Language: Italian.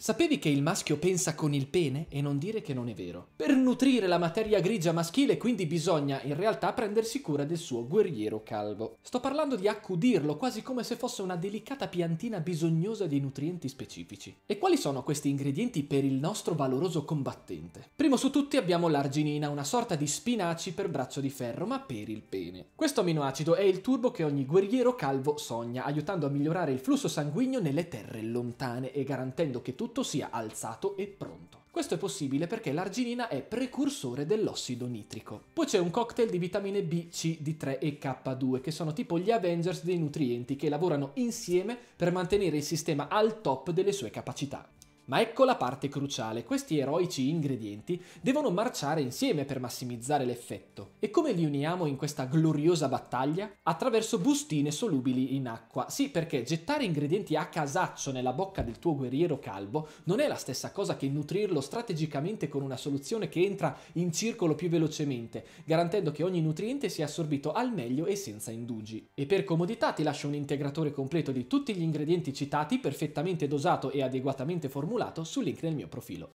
Sapevi che il maschio pensa con il pene e non dire che non è vero? Per nutrire la materia grigia maschile quindi bisogna in realtà prendersi cura del suo guerriero calvo. Sto parlando di accudirlo quasi come se fosse una delicata piantina bisognosa di nutrienti specifici. E quali sono questi ingredienti per il nostro valoroso combattente? Primo su tutti abbiamo l'arginina, una sorta di spinaci per braccio di ferro ma per il pene. Questo aminoacido è il turbo che ogni guerriero calvo sogna, aiutando a migliorare il flusso sanguigno nelle terre lontane e garantendo che tutti tutto sia alzato e pronto. Questo è possibile perché l'arginina è precursore dell'ossido nitrico. Poi c'è un cocktail di vitamine B, C, D3 e K2 che sono tipo gli Avengers dei nutrienti che lavorano insieme per mantenere il sistema al top delle sue capacità. Ma ecco la parte cruciale, questi eroici ingredienti devono marciare insieme per massimizzare l'effetto. E come li uniamo in questa gloriosa battaglia? Attraverso bustine solubili in acqua. Sì, perché gettare ingredienti a casaccio nella bocca del tuo guerriero calvo non è la stessa cosa che nutrirlo strategicamente con una soluzione che entra in circolo più velocemente, garantendo che ogni nutriente sia assorbito al meglio e senza indugi. E per comodità ti lascio un integratore completo di tutti gli ingredienti citati, perfettamente dosato e adeguatamente formulato accumulato sul link nel mio profilo.